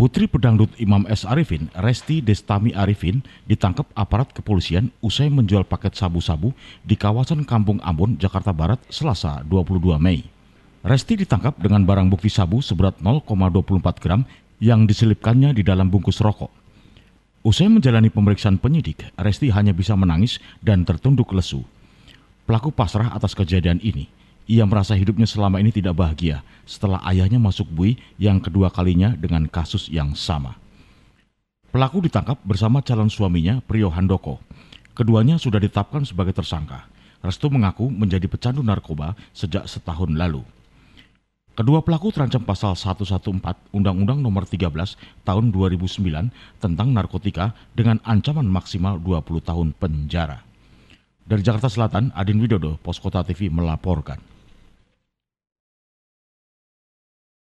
Putri pedangdut Imam S. Arifin, Resti Destami Arifin, ditangkap aparat kepolisian usai menjual paket sabu-sabu di kawasan Kampung Ambon, Jakarta Barat, Selasa 22 Mei. Resti ditangkap dengan barang bukti sabu seberat 0,24 gram yang diselipkannya di dalam bungkus rokok. Usai menjalani pemeriksaan penyidik, Resti hanya bisa menangis dan tertunduk lesu. Pelaku pasrah atas kejadian ini. Ia merasa hidupnya selama ini tidak bahagia setelah ayahnya masuk bui yang kedua kalinya dengan kasus yang sama. Pelaku ditangkap bersama calon suaminya Priyo Handoko. Keduanya sudah ditetapkan sebagai tersangka. Restu mengaku menjadi pecandu narkoba sejak setahun lalu. Kedua pelaku terancam pasal 114 Undang-Undang Nomor 13 Tahun 2009 tentang narkotika dengan ancaman maksimal 20 tahun penjara. Dari Jakarta Selatan, Adin Widodo, Poskota TV melaporkan.